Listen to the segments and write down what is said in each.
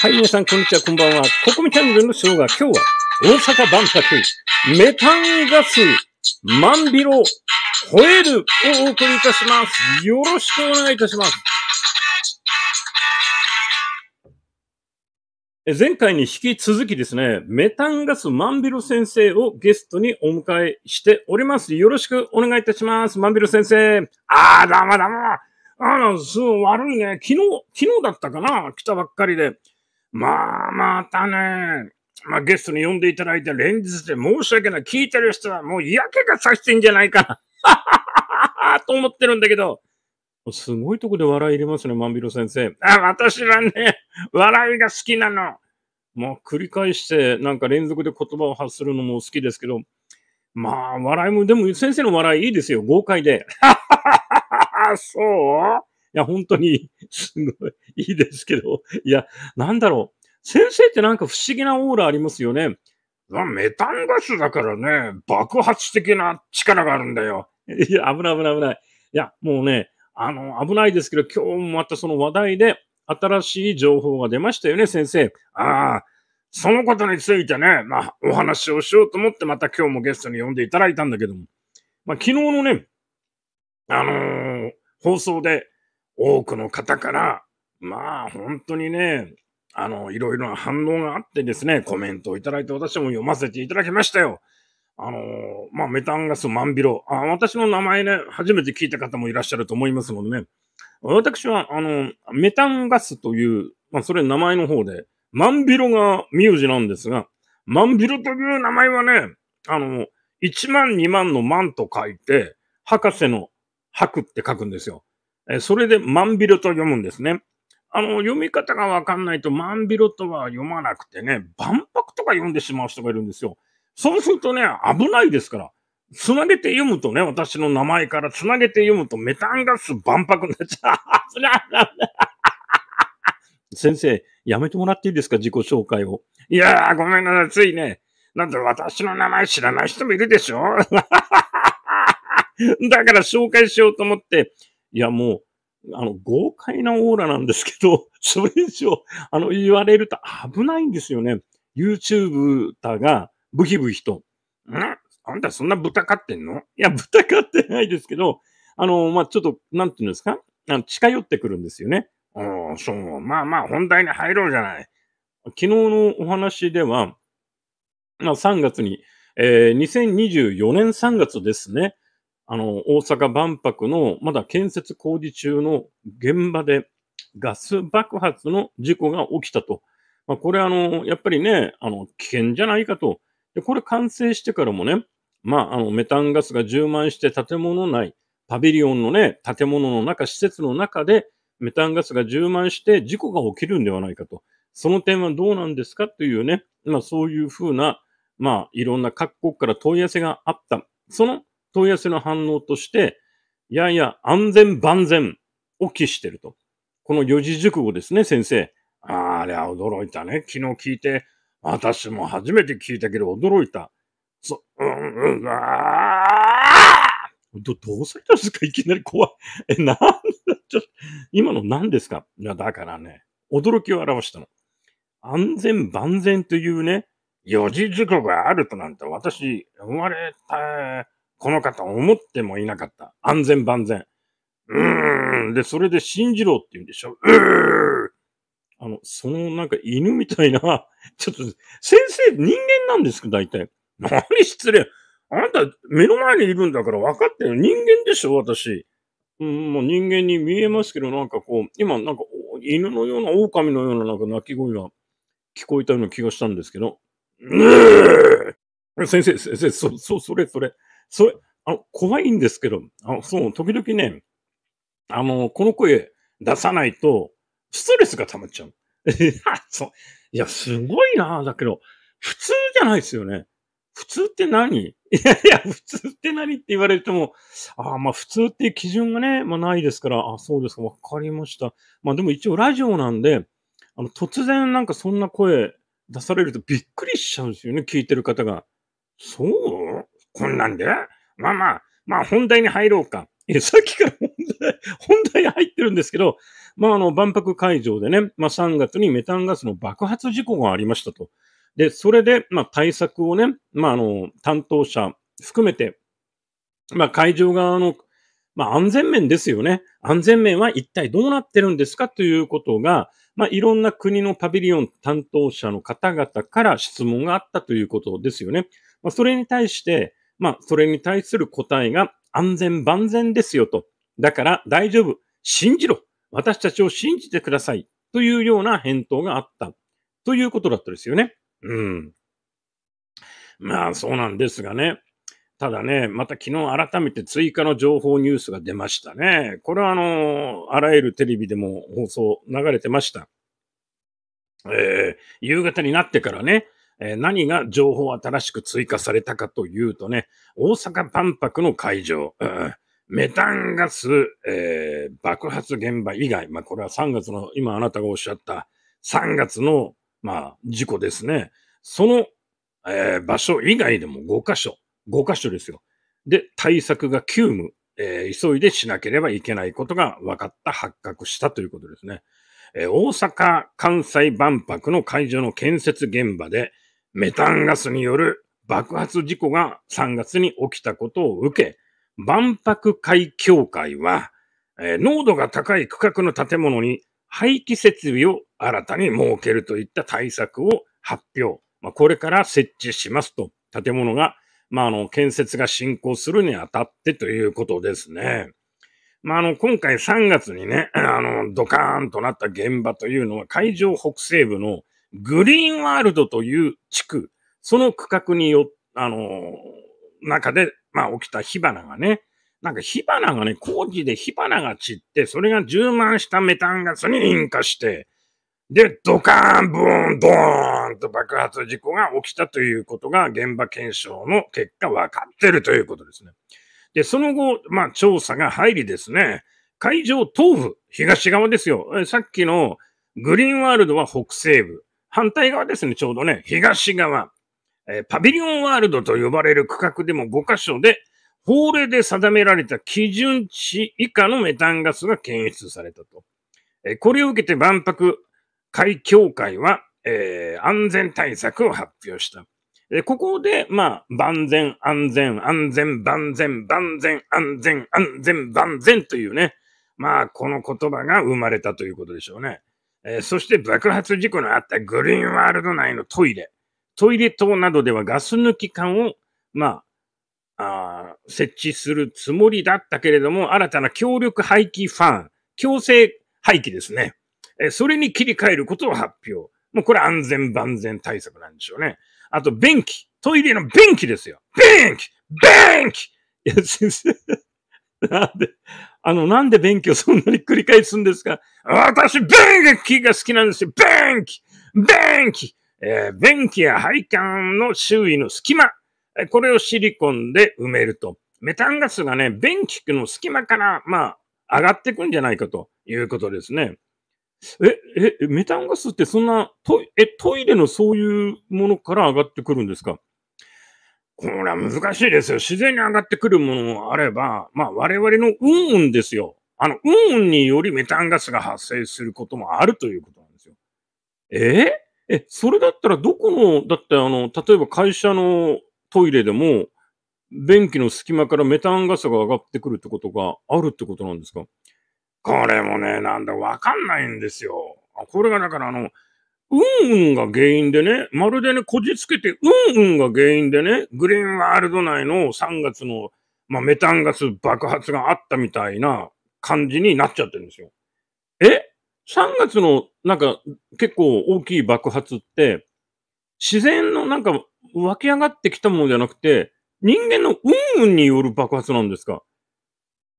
はい、皆さん、こんにちは、こんばんは。ココミチャンネルのショーが今日は、大阪万博、メタンガス、万ビロ、ホエルをお送りいたします。よろしくお願いいたします。前回に引き続きですね、メタンガス万ビロ先生をゲストにお迎えしております。よろしくお願いいたします。万ビロ先生。あー、だまだま。あら、そう、悪いね。昨日、昨日だったかな来たばっかりで。まあ、またね。まあ、ゲストに呼んでいただいて連日で申し訳ない。聞いてる人はもう嫌気がさしてんじゃないかな と思ってるんだけど。すごいとこで笑い入れますね、万ろ先生。あ、私はね、笑いが好きなの。まあ、繰り返して、なんか連続で言葉を発するのも好きですけど、まあ、笑いも、でも先生の笑いいいですよ、豪快で。そういや、本当に、すごい、いいですけど、いや、なんだろう。先生ってなんか不思議なオーラありますよね。メタンガスだからね、爆発的な力があるんだよ。いや、危ない危ない危ない。いや、もうね、あの、危ないですけど、今日もまたその話題で新しい情報が出ましたよね、先生。ああ、そのことについてね、まあ、お話をしようと思って、また今日もゲストに呼んでいただいたんだけども、まあ、昨日のね、あのー、放送で、多くの方から、まあ本当にね、あの、いろいろな反応があってですね、コメントをいただいて私も読ませていただきましたよ。あのー、まあ、メタンガス万ンビロ。あ、私の名前ね、初めて聞いた方もいらっしゃると思いますのでね。私は、あの、メタンガスという、まあ、それ名前の方で、万ンビロが名字なんですが、万ンビロという名前はね、あの、1万2万の万と書いて、博士の博って書くんですよ。えそれで万広と読むんですね。あの、読み方がわかんないと、万広とは読まなくてね、万博とか読んでしまう人がいるんですよ。そうするとね、危ないですから。つなげて読むとね、私の名前からつなげて読むと、メタンガス万博になっちゃう。先生、やめてもらっていいですか自己紹介を。いやー、ごめんなさい。ついね。なんで私の名前知らない人もいるでしょ だから紹介しようと思って、いや、もう、あの、豪快なオーラなんですけど、それ以上、あの、言われると危ないんですよね。YouTube だが、ブヒブヒと、んあんたそんな豚飼ってんのいや、豚飼ってないですけど、あの、まあ、ちょっと、なんていうんですかあの近寄ってくるんですよね。ああ、そう、まあまあ、本題に入ろうじゃない。昨日のお話では、まあ、3月に、えー、2024年3月ですね、あの、大阪万博のまだ建設工事中の現場でガス爆発の事故が起きたと。まあ、これあの、やっぱりね、あの、危険じゃないかと。で、これ完成してからもね、まあ、あの、メタンガスが充満して建物内、パビリオンのね、建物の中、施設の中でメタンガスが充満して事故が起きるんではないかと。その点はどうなんですかというね、まあ、そういうふうな、まあ、いろんな各国から問い合わせがあった。その問い合わせの反応として、いやいや、安全万全を期してると。この四字熟語ですね、先生。ああれは驚いたね。昨日聞いて、私も初めて聞いたけど驚いた。そ、うん、うん、あど、どうされたんですかいきなり怖い。え、なんだ、ちょ今の何ですかいや、だからね、驚きを表したの。安全万全というね、四字熟語があるとなんて私、生まれた、この方思ってもいなかった。安全万全。うーん。で、それで信じろって言うんでしょ。うーん。あの、そのなんか犬みたいな、ちょっと、先生人間なんですか、大体。何失礼。あなた目の前にいるんだから分かってる。人間でしょ、私。うん、もう人間に見えますけど、なんかこう、今なんか犬のような狼のようななんか鳴き声が聞こえたような気がしたんですけど。うー先生、先生、そ、そ、それ、それ。それ、あの、怖いんですけど、あの、そう、時々ね、あの、この声出さないと、ストレスが溜まっちゃう。そう。いや、すごいなだけど、普通じゃないですよね。普通って何 いやいや、普通って何って言われても、ああ、まあ普通っていう基準がね、まあないですから、あそうですか、わかりました。まあでも一応ラジオなんで、あの、突然なんかそんな声出されるとびっくりしちゃうんですよね、聞いてる方が。そうこんなんでまあまあ、まあ本題に入ろうか。え、さっきから本題、本題入ってるんですけど、まああの万博会場でね、まあ3月にメタンガスの爆発事故がありましたと。で、それで、まあ対策をね、まああの担当者含めて、まあ会場側の、まあ安全面ですよね。安全面は一体どうなってるんですかということが、まあいろんな国のパビリオン担当者の方々から質問があったということですよね。まあそれに対して、まあ、それに対する答えが安全万全ですよと。だから大丈夫。信じろ。私たちを信じてください。というような返答があった。ということだったですよね。うん。まあ、そうなんですがね。ただね、また昨日改めて追加の情報ニュースが出ましたね。これはあの、あらゆるテレビでも放送流れてました。えー、夕方になってからね、え何が情報新しく追加されたかというとね、大阪万博の会場、うん、メタンガス、えー、爆発現場以外、まあこれは3月の、今あなたがおっしゃった3月の、まあ事故ですね。その、えー、場所以外でも5箇所、5箇所ですよ。で、対策が急務、えー、急いでしなければいけないことが分かった、発覚したということですね。大阪・関西万博の会場の建設現場で、メタンガスによる爆発事故が3月に起きたことを受け、万博会協会は、えー、濃度が高い区画の建物に廃棄設備を新たに設けるといった対策を発表。まあ、これから設置しますと、建物が、まあ、あの、建設が進行するにあたってということですね。まあ、あの、今回3月にね、あの、ドカーンとなった現場というのは会場北西部のグリーンワールドという地区、その区画によ、あの中で、まあ、起きた火花がね、なんか火花がね、工事で火花が散って、それが充満したメタンガスに引火して、で、ドカーン、ブーン、ドーンと爆発事故が起きたということが現場検証の結果分かってるということですね。で、その後、まあ、調査が入りですね、会場東部、東側ですよ。さっきのグリーンワールドは北西部、反対側ですね、ちょうどね、東側、えー、パビリオンワールドと呼ばれる区画でも5箇所で、法令で定められた基準値以下のメタンガスが検出されたと。えー、これを受けて万博会協会は、えー、安全対策を発表した。えここで、まあ、万全、安全、安全、万全、万全、安全、安全、万全というね、まあ、この言葉が生まれたということでしょうね。えー、そして爆発事故のあったグリーンワールド内のトイレ、トイレ等などではガス抜き管を、まあ、あ設置するつもりだったけれども、新たな協力廃棄ファン、強制廃棄ですね。えそれに切り替えることを発表。もうこれ安全万全対策なんでしょうね。あと、便器。トイレの便器ですよ。便器便器いや、先生。なんで、あの、なんで勉強そんなに繰り返すんですか私、便器が好きなんですよ。便器便器えー、便器や配管の周囲の隙間。これをシリコンで埋めると。メタンガスがね、便器の隙間から、まあ、上がってくんじゃないかということですね。え、え、メタンガスってそんな、トイえトイレのそういうものから上がってくるんですかこれは難しいですよ。自然に上がってくるものもあれば、まあ我々の運運ですよ。あの、運運によりメタンガスが発生することもあるということなんですよ。えー、え、それだったらどこの、だってあの、例えば会社のトイレでも、便器の隙間からメタンガスが上がってくるってことがあるってことなんですかこれもね、なんだ、わかんないんですよ。これがだからあの、うんうんが原因でね、まるでね、こじつけて、うんうんが原因でね、グリーンワールド内の3月の、まあ、メタンガス爆発があったみたいな感じになっちゃってるんですよ。え ?3 月のなんか結構大きい爆発って、自然のなんか湧き上がってきたものじゃなくて、人間のうんうんによる爆発なんですか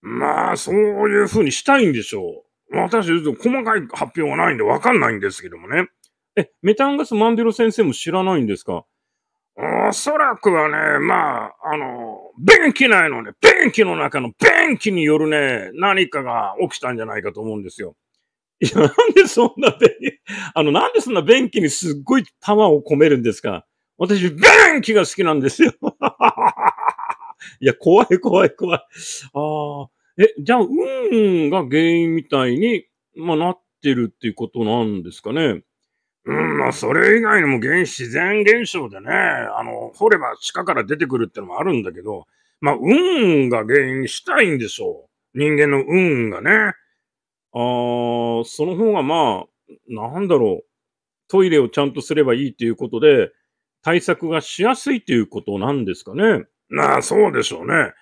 まあ、そういうふうにしたいんでしょう。私、細かい発表はないんで分かんないんですけどもね。え、メタンガスマンデロ先生も知らないんですかおそらくはね、まあ、あの、便器内のね、便器の中の便器によるね、何かが起きたんじゃないかと思うんですよ。いや、なんでそんな便器、あの、なんでそんな便器にすっごい弾を込めるんですか私、便器が好きなんですよ。いや、怖い怖い怖い。ああ、え、じゃあ、運が原因みたいに、まあ、なってるっていうことなんですかね。うん、まあ、それ以外にも現自然現象でね、あの、掘れば地下から出てくるってのもあるんだけど、まあ、運が原因にしたいんでしょう。人間の運がね。あー、その方がまあ、なんだろう。トイレをちゃんとすればいいっていうことで、対策がしやすいということなんですかね。まあ、そうでしょうね。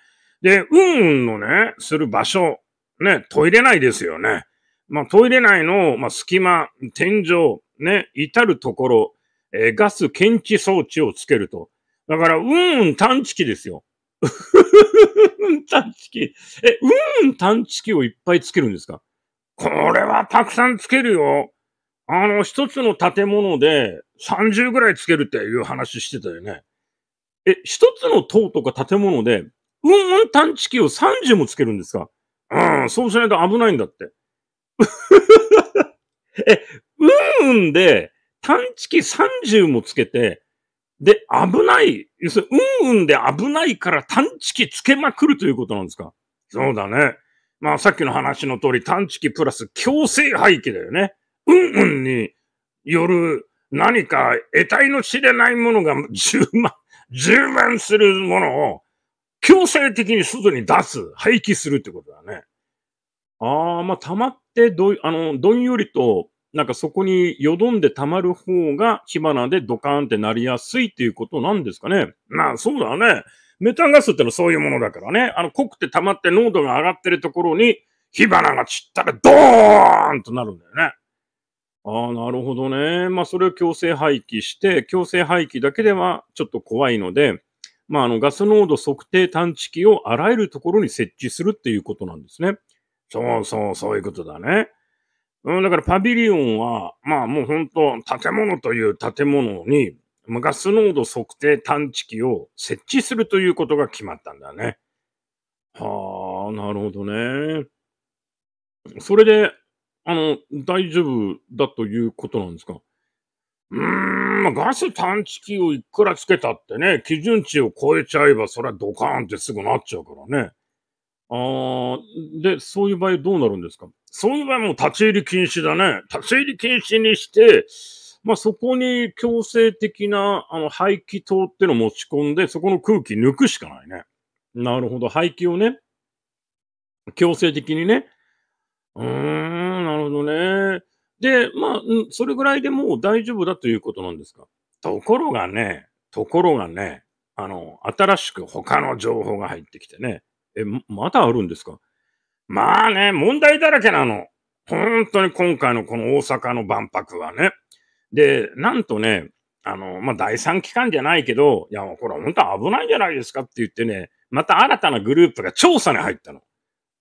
で、運のね、する場所、ね、トイレ内ですよね。まあ、トイレ内の、まあ、隙間、天井、ね、至るところ、えー、ガス検知装置をつけると。だから、うーん、探知機ですよ。う探知機。え、うーん、探知機をいっぱいつけるんですかこれはたくさんつけるよ。あの、一つの建物で30ぐらいつけるっていう話してたよね。え、一つの塔とか建物で、うんうん探知機を30もつけるんですかうん、そうしないと危ないんだって。え、うんうんで、探知機30もつけて、で、危ない。要するに、うんうんで危ないから探知機つけまくるということなんですかそうだね。まあ、さっきの話の通り、探知機プラス強制廃棄だよね。うんうんによる何か得体の知れないものが10万、10万するものを強制的に外に出す、廃棄するってことだね。ああ、まあ、溜まってど、あの、どんよりとなんかそこによどんで溜まる方が火花でドカーンってなりやすいっていうことなんですかね。まあそうだね。メタンガスってのはそういうものだからね。あの濃くて溜まって濃度が上がってるところに火花が散ったらドーンとなるんだよね。ああ、なるほどね。まあそれを強制廃棄して、強制廃棄だけではちょっと怖いので、まああのガス濃度測定探知機をあらゆるところに設置するっていうことなんですね。そうそう、そういうことだね。うん、だからパビリオンは、まあもう本当、建物という建物に、ガス濃度測定探知機を設置するということが決まったんだね。はあ、なるほどね。それで、あの、大丈夫だということなんですかうーん、まあ、ガス探知機をいくらつけたってね、基準値を超えちゃえば、それはドカーンってすぐなっちゃうからね。ああ、で、そういう場合どうなるんですかそういう場合も立ち入り禁止だね。立ち入り禁止にして、まあ、そこに強制的な、あの、排気筒ってのを持ち込んで、そこの空気抜くしかないね。なるほど。排気をね、強制的にね。うーん、なるほどね。で、まあ、それぐらいでもう大丈夫だということなんですか。ところがね、ところがね、あの、新しく他の情報が入ってきてね。え、まだあるんですかまあね、問題だらけなの。本当に今回のこの大阪の万博はね。で、なんとね、あの、まあ、第三機関じゃないけど、いや、これ本当危ないんじゃないですかって言ってね、また新たなグループが調査に入ったの。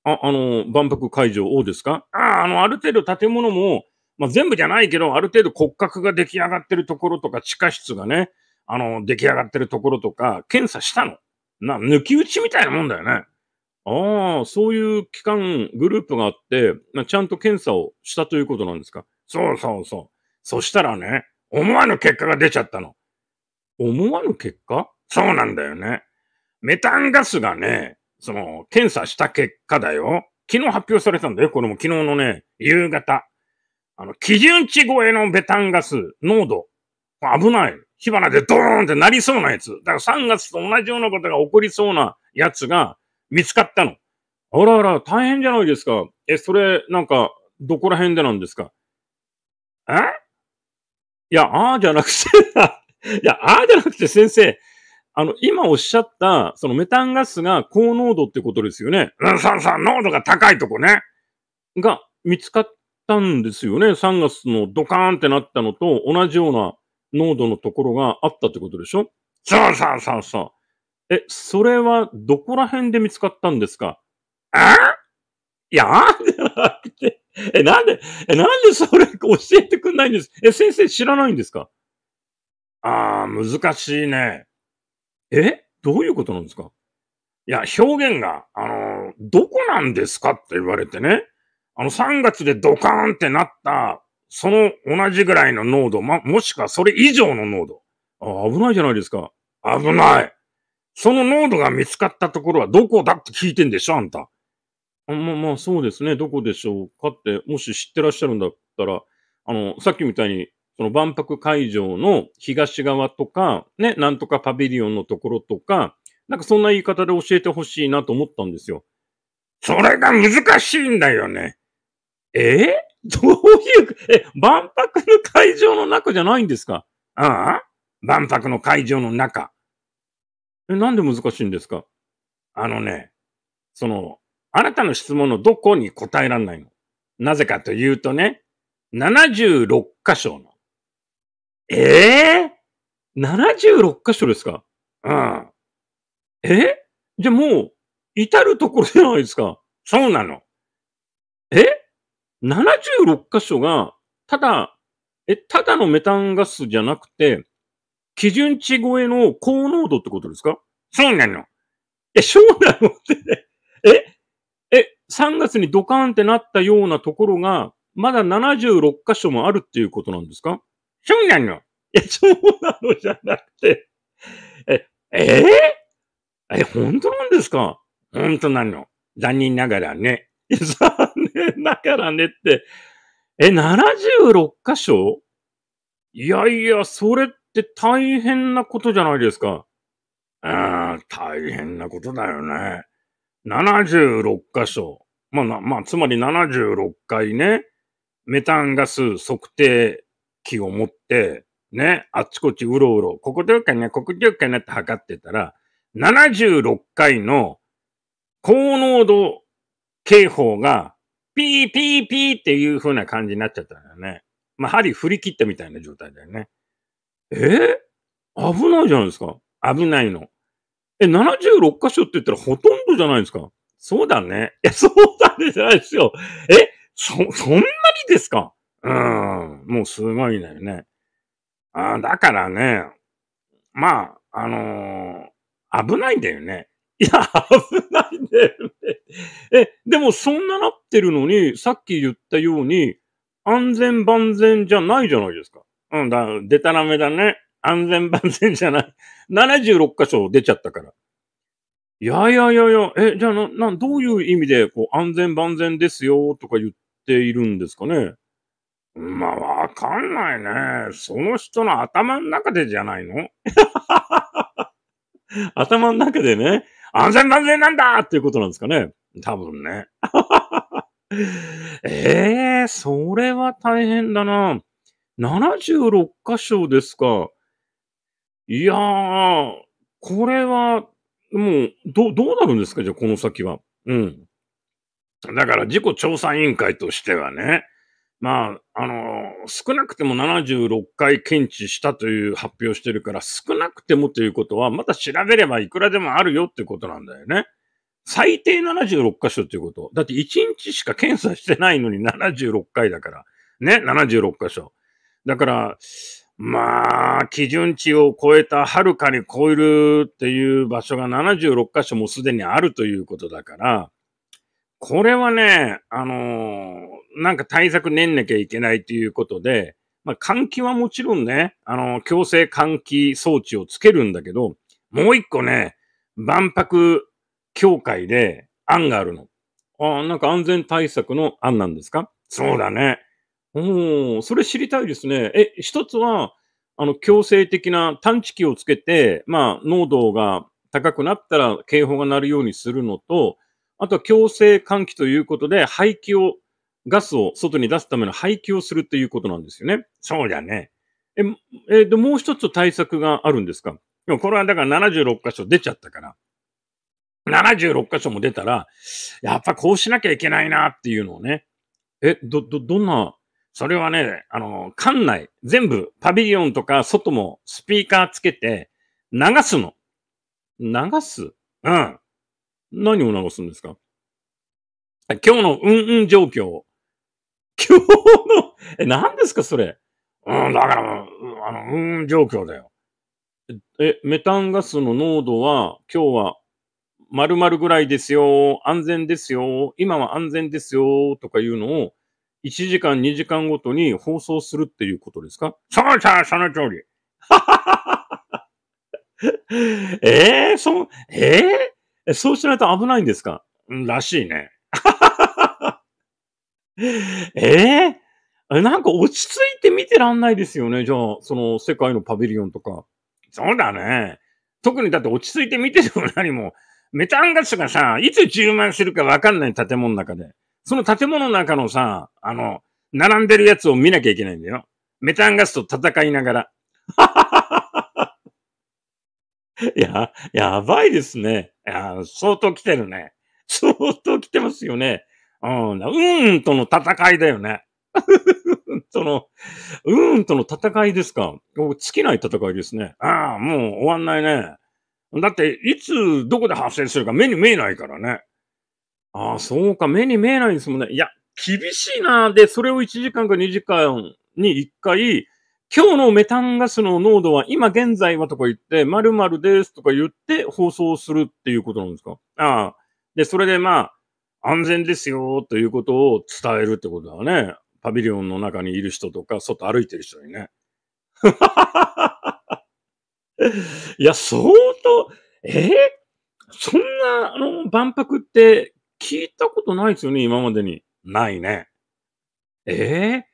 あ、あの、万博会場王ですかああ、あの、ある程度建物も、まあ、全部じゃないけど、ある程度骨格が出来上がってるところとか、地下室がね、あの、出来上がってるところとか、検査したの。な、抜き打ちみたいなもんだよね。ああ、そういう機関、グループがあって、ちゃんと検査をしたということなんですかそうそうそう。そしたらね、思わぬ結果が出ちゃったの。思わぬ結果そうなんだよね。メタンガスがね、その、検査した結果だよ。昨日発表されたんだよ。これも昨日のね、夕方。あの、基準値超えのメタンガス濃度。危ない。火花でドーンってなりそうなやつ。だから3月と同じようなことが起こりそうなやつが、見つかったの。あらあら、大変じゃないですか。え、それ、なんか、どこら辺でなんですかえいや、ああじゃなくて いや、ああじゃなくて先生、あの、今おっしゃった、そのメタンガスが高濃度ってことですよね。うんそうそう、濃度が高いとこね。が見つかったんですよね。3月のドカーンってなったのと同じような濃度のところがあったってことでしょそうそうそうそう。え、それはどこら辺で見つかったんですかあいやあ、じゃなくて、え、なんで、え、なんでそれ教えてくんないんですえ、先生知らないんですかああ、難しいね。えどういうことなんですかいや、表現が、あの、どこなんですかって言われてね。あの、3月でドカーンってなった、その同じぐらいの濃度、ま、もしくはそれ以上の濃度。あ危ないじゃないですか。危ない。その濃度が見つかったところはどこだって聞いてんでしょ、あんた。あまあまあ、そうですね。どこでしょうかって、もし知ってらっしゃるんだったら、あの、さっきみたいに、その万博会場の東側とか、ね、なんとかパビリオンのところとか、なんかそんな言い方で教えてほしいなと思ったんですよ。それが難しいんだよね。えー、どういう、え、万博の会場の中じゃないんですかああ万博の会場の中。え、なんで難しいんですかあのね、その、あなたの質問のどこに答えらんないのなぜかというとね、76箇所の。えぇ、ー、?76 箇所ですかうん。えじゃあもう、至るところじゃないですか。そうなの。え ?76 箇所が、ただ、え、ただのメタンガスじゃなくて、基準値超えの高濃度ってことですかそうなの。え、そうなのって、え、え、3月にドカーンってなったようなところが、まだ76箇所もあるっていうことなんですかそうなの。え、そうなのじゃなくて、え、えー、え、本当なんですか本当なの。残念ながらね。残念ながらねって。え、76箇所いやいや、それって、って大変なことじゃないですか。うん、大変なことだよね。76箇所。まあ、まあ、つまり76回ね、メタンガス測定器を持って、ね、あっちこっちうろうろ、ここようかね、ここようかねって測ってたら、76回の高濃度警報が、ピーピーピーっていう風な感じになっちゃったんだよね。まあ、針振り切ったみたいな状態だよね。えー、危ないじゃないですか。危ないの。え、76箇所って言ったらほとんどじゃないですか。そうだね。いや、そうだねじゃないですよ。え、そ、そんなにですかうん、もうすごいんだよね。あだからね、まあ、あのー、危ないんだよね。いや、危ないんだよね。え、でもそんななってるのに、さっき言ったように、安全万全じゃないじゃないですか。うんだ、でたらめだね。安全万全じゃない。76箇所出ちゃったから。いやいやいやいや、え、じゃあな、な、どういう意味で、こう、安全万全ですよ、とか言っているんですかね。まあ、わかんないね。その人の頭の中でじゃないの 頭の中でね、安全万全なんだっていうことなんですかね。多分ね。え えー、それは大変だな。76箇所ですか。いやー、これは、もう、ど、どうなるんですかじゃあ、この先は。うん。だから、事故調査委員会としてはね、まあ、あのー、少なくても76回検知したという発表してるから、少なくてもということは、また調べればいくらでもあるよってことなんだよね。最低76箇所っていうこと。だって1日しか検査してないのに76回だから。ね、76箇所。だから、まあ、基準値を超えた、はるかに超えるっていう場所が76箇所もすでにあるということだから、これはね、あのー、なんか対策練んなきゃいけないということで、まあ、換気はもちろんね、あのー、強制換気装置をつけるんだけど、もう一個ね、万博協会で案があるの。ああ、なんか安全対策の案なんですかそうだね。うん、それ知りたいですね。え、一つは、あの、強制的な探知機をつけて、まあ、濃度が高くなったら警報が鳴るようにするのと、あとは強制換気ということで、排気を、ガスを外に出すための排気をするということなんですよね。そうだね。え、えで、もう一つ対策があるんですかでもこれはだから76箇所出ちゃったから。76箇所も出たら、やっぱこうしなきゃいけないなっていうのをね。え、ど、ど、どんなそれはね、あの、館内、全部、パビリオンとか外もスピーカーつけて、流すの。流すうん。何を流すんですか今日のうんうん状況。今日の、え、何ですかそれ。うん、だから、あの、うんうん状況だよ。え、メタンガスの濃度は、今日は、〇〇ぐらいですよ、安全ですよ、今は安全ですよ、とかいうのを、1時間、2時間ごとに放送するっていうことですかそうさ、その通り。えー、そう、えー、そうしないと危ないんですか、らしいね。えー、なんか落ち着いて見てらんないですよね。じゃあ、その世界のパビリオンとか。そうだね。特にだって落ち着いて見てるも何も、メタンガスがさ、いつ充満するかわかんない建物の中で。その建物の中のさ、あの、並んでるやつを見なきゃいけないんだよ。メタンガスと戦いながら。や、やばいですね。いや、相当来てるね。相当来てますよね。うん、うんとの戦いだよね。その、うーんとの戦いですか。尽きない戦いですね。ああ、もう終わんないね。だって、いつ、どこで発生するか目に見えないからね。ああ、そうか。目に見えないんですもんね。いや、厳しいな。で、それを1時間か2時間に1回、今日のメタンガスの濃度は今現在はとか言って、〇〇ですとか言って放送するっていうことなんですかああ。で、それでまあ、安全ですよということを伝えるってことだね。パビリオンの中にいる人とか、外歩いてる人にね。いや、相当、えー、そんな、あの、万博って聞いたことないですよね、今までに。ないね。え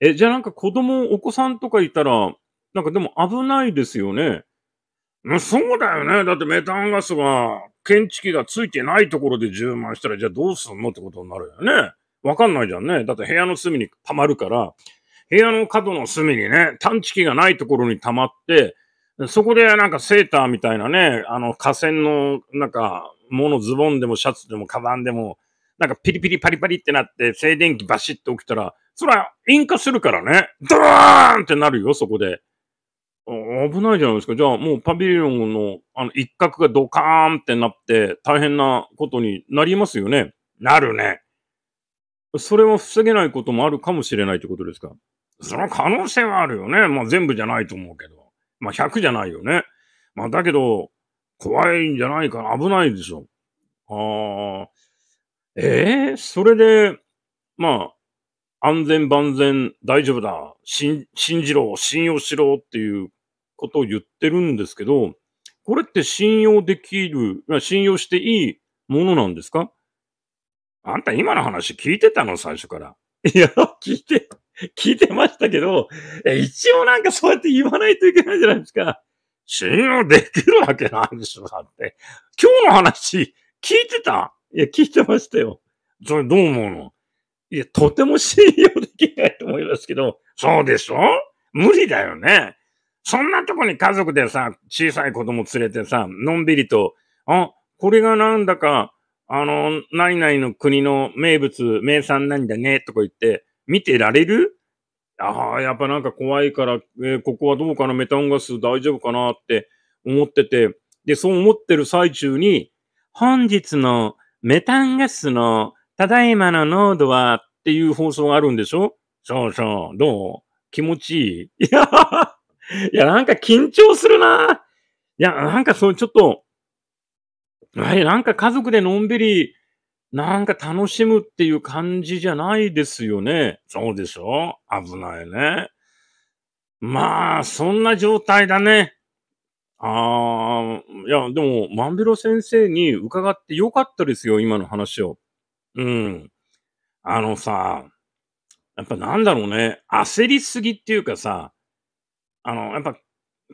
えー、え、じゃあなんか子供、お子さんとかいたら、なんかでも危ないですよね。そうだよね。だってメタンガスは、検知器がついてないところで充満したら、じゃあどうすんのってことになるよね。わかんないじゃんね。だって部屋の隅に溜まるから、部屋の角の隅にね、探知器がないところに溜まって、そこでなんかセーターみたいなね、あの河川のなんかものズボンでもシャツでもカバンでも、なんかピリピリパリパリってなって、静電気バシッと起きたら、それは引火するからね、ドーンってなるよ、そこで。危ないじゃないですか。じゃあもうパビリオンのあの一角がドカーンってなって大変なことになりますよね。なるね。それは防げないこともあるかもしれないってことですか。その可能性はあるよね。まあ全部じゃないと思うけど。まあ100じゃないよね。まあだけど、怖いんじゃないかな。危ないでしょ。ああ。ええー、それで、まあ、安全万全、大丈夫だ。信じろ、信用しろっていうことを言ってるんですけど、これって信用できる、信用していいものなんですかあんた今の話聞いてたの最初から。いや、聞いて、聞いてましたけど、一応なんかそうやって言わないといけないじゃないですか。信用できるわけないでしょ、だって。今日の話、聞いてたいや、聞いてましたよ。それどう思うのいや、とても信用できないと思いますけど、そうでしょ無理だよね。そんなとこに家族でさ、小さい子供連れてさ、のんびりと、あ、これがなんだか、あの、何々の国の名物、名産なんだね、とか言って、見てられるああ、やっぱなんか怖いから、えー、ここはどうかな、メタンガス大丈夫かなって思ってて、で、そう思ってる最中に、本日のメタンガスのただいまの濃度はっていう放送があるんでしょそうそう、どう気持ちいい いや、いやなんか緊張するないや、なんかそう、ちょっと、はい、なんか家族でのんびりなんか楽しむっていう感じじゃないですよね。そうでしょ危ないね。まあ、そんな状態だね。ああ、いや、でも、万ンビロ先生に伺ってよかったですよ、今の話を。うん。あのさ、やっぱなんだろうね、焦りすぎっていうかさ、あの、やっぱ、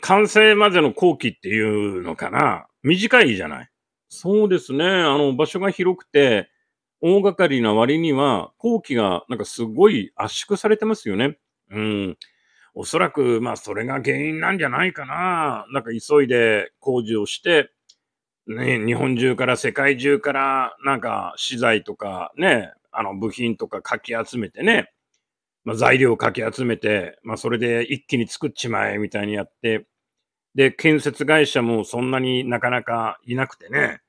完成までの後期っていうのかな、短いじゃない。そうですね。あの、場所が広くて、大掛かりな割には、工期がなんかすごい圧縮されてますよね。うん。おそらく、まあ、それが原因なんじゃないかな。なんか急いで工事をして、ね、日本中から世界中から、なんか資材とかね、あの部品とかかき集めてね、まあ、材料をかき集めて、まあ、それで一気に作っちまえみたいにやって、で、建設会社もそんなになかなかいなくてね。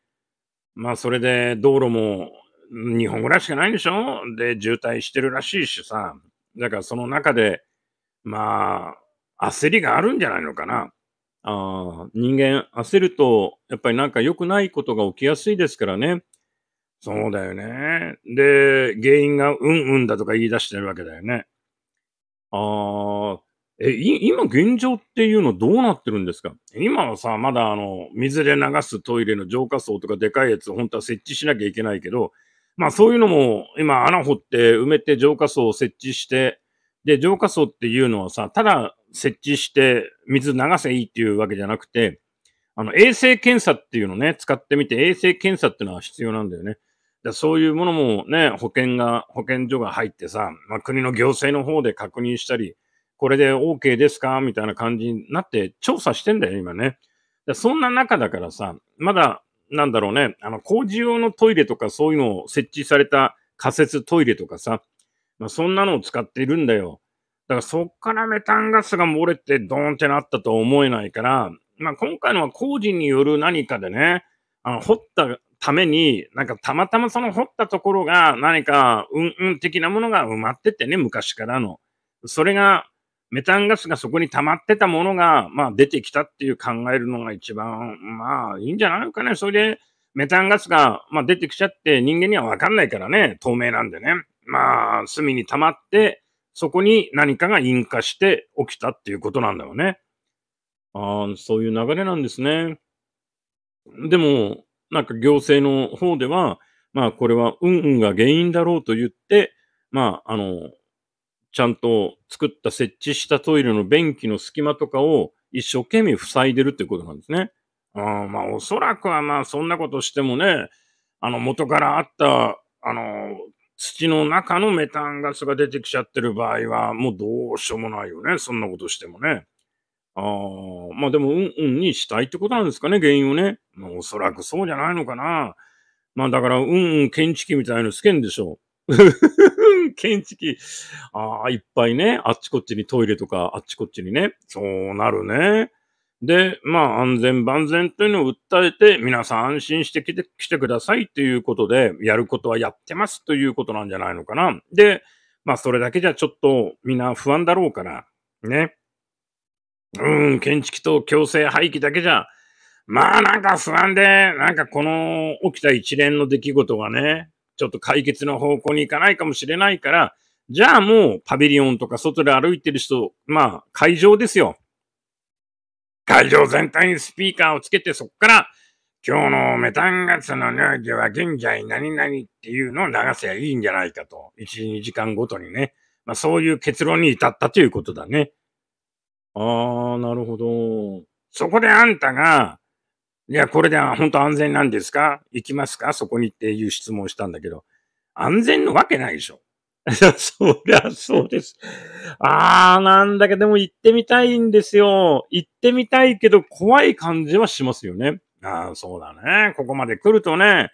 まあ、それで道路も日本ぐらいしかないんでしょで、渋滞してるらしいしさ。だからその中で、まあ、焦りがあるんじゃないのかな。あ人間焦ると、やっぱりなんか良くないことが起きやすいですからね。そうだよね。で、原因がうんうんだとか言い出してるわけだよね。ああ、え、今現状っていうのどうなってるんですか今はさ、まだあの、水で流すトイレの浄化槽とかでかいやつを本当は設置しなきゃいけないけど、まあそういうのも今穴掘って埋めて浄化槽を設置して、で、浄化槽っていうのはさ、ただ設置して水流せいいっていうわけじゃなくて、あの、衛生検査っていうのね、使ってみて衛生検査っていうのは必要なんだよね。そういうものもね、保険が、保健所が入ってさ、まあ、国の行政の方で確認したり、これで OK ですかみたいな感じになって調査してんだよ、今ね。そんな中だからさ、まだ、なんだろうね、あの、工事用のトイレとかそういうのを設置された仮設トイレとかさ、まあ、そんなのを使っているんだよ。だからそっからメタンガスが漏れてドーンってなったとは思えないから、まあ、今回のは工事による何かでね、あの掘ったために、なんかたまたまその掘ったところが何かうんうん的なものが埋まっててね、昔からの。それがメタンガスがそこに溜まってたものが、まあ、出てきたっていう考えるのが一番、まあ、いいんじゃないのかね。それで、メタンガスが、まあ、出てきちゃって人間にはわかんないからね、透明なんでね。まあ、隅に溜まって、そこに何かが引火して起きたっていうことなんだよね。あそういう流れなんですね。でも、なんか行政の方では、まあこれは運が原因だろうと言って、まああの、ちゃんと作った設置したトイレの便器の隙間とかを一生懸命塞いでるってことなんですね。あまあ、おそらくはまあ、そんなことしてもね、あの、元からあった、あの、土の中のメタンガスが出てきちゃってる場合は、もうどうしようもないよね。そんなことしてもね。ああ、まあでも、うん、うんにしたいってことなんですかね、原因をね。まあ、おそらくそうじゃないのかな。まあだから、うん、うん、検知器みたいのつけんでしょう。検知器。ああ、いっぱいね。あっちこっちにトイレとか、あっちこっちにね。そうなるね。で、まあ、安全万全というのを訴えて、皆さん安心してきて来てくださいということで、やることはやってますということなんじゃないのかな。で、まあ、それだけじゃちょっとみんな不安だろうから、ね。うん、建築と強制廃棄だけじゃ、まあなんか不安で、なんかこの起きた一連の出来事がね、ちょっと解決の方向に行かないかもしれないから、じゃあもうパビリオンとか外で歩いてる人、まあ会場ですよ。会場全体にスピーカーをつけてそこから今日のメタンガスのヌーは現在何々っていうのを流せばいいんじゃないかと。1、2時間ごとにね。まあそういう結論に至ったということだね。あー、なるほど。そこであんたがいや、これで本当安全なんですか行きますかそこにっていう質問したんだけど、安全のわけないでしょ。そりゃそうです。ああ、なんだけど、も行ってみたいんですよ。行ってみたいけど、怖い感じはしますよね。ああ、そうだね。ここまで来るとね、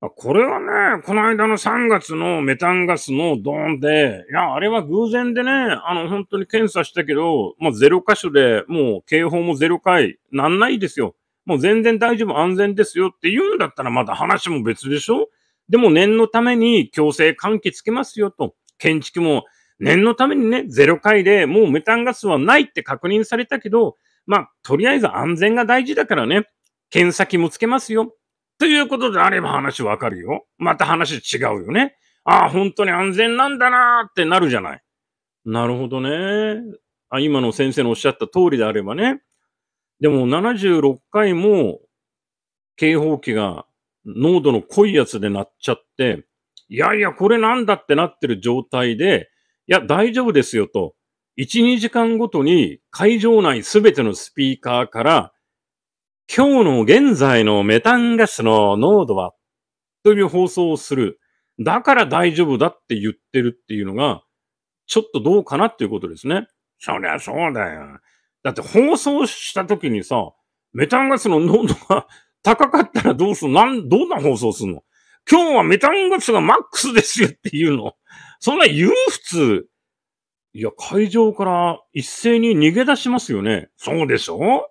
これはね、この間の3月のメタンガスのドーンで、いや、あれは偶然でね、あの、本当に検査したけど、まあ、ゼロ箇所で、もう警報もゼロ回、なんないですよ。もう全然大丈夫、安全ですよって言うんだったらまだ話も別でしょでも念のために強制換気つけますよと。建築も念のためにね、ゼロ回でもうメタンガスはないって確認されたけど、まあ、とりあえず安全が大事だからね、検査機もつけますよ。ということであれば話わかるよ。また話違うよね。ああ、本当に安全なんだなーってなるじゃない。なるほどね。あ今の先生のおっしゃった通りであればね。でも76回も警報器が濃度の濃いやつで鳴っちゃって、いやいや、これなんだってなってる状態で、いや、大丈夫ですよと。1、2時間ごとに会場内すべてのスピーカーから、今日の現在のメタンガスの濃度は、という放送をする。だから大丈夫だって言ってるっていうのが、ちょっとどうかなっていうことですね。そりゃそうだよ。だって放送した時にさ、メタンガスの濃度が高かったらどうするなん、どんな放送するの今日はメタンガスがマックスですよっていうの。そんな言う普通。いや、会場から一斉に逃げ出しますよね。そうでしょ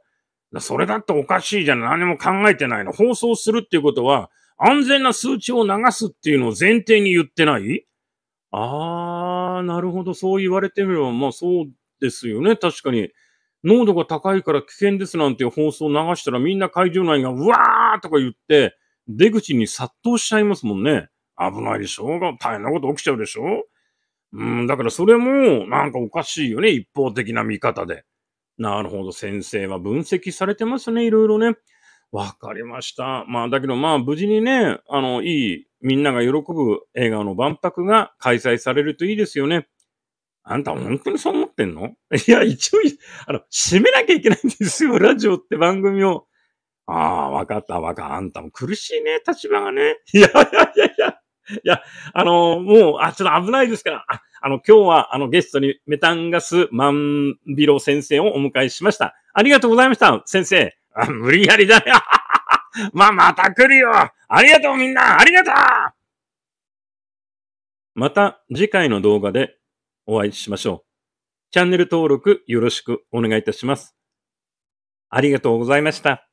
それだっておかしいじゃん。何も考えてないの。放送するっていうことは、安全な数値を流すっていうのを前提に言ってないあー、なるほど。そう言われてみれば、まあそうですよね。確かに。濃度が高いから危険ですなんていう放送を流したらみんな会場内がうわーとか言って、出口に殺到しちゃいますもんね。危ないでしょ大変なこと起きちゃうでしょうん、だからそれもなんかおかしいよね。一方的な見方で。なるほど。先生は分析されてますね。いろいろね。わかりました。まあ、だけどまあ、無事にね、あの、いい、みんなが喜ぶ映画の万博が開催されるといいですよね。あんた本当にそう思ってんの いや、一応、あの、締めなきゃいけないんですよ、ラジオって番組を。ああ、わかったわかった。あんたも苦しいね、立場がね。いやいやいやいや。いや、あのー、もう、あ、ちょっと危ないですから、あ、あの、今日は、あの、ゲストにメタンガスマンビロ先生をお迎えしました。ありがとうございました、先生。あ、無理やりだよ。まあ、また来るよ。ありがとうみんな、ありがとうまた次回の動画でお会いしましょう。チャンネル登録よろしくお願いいたします。ありがとうございました。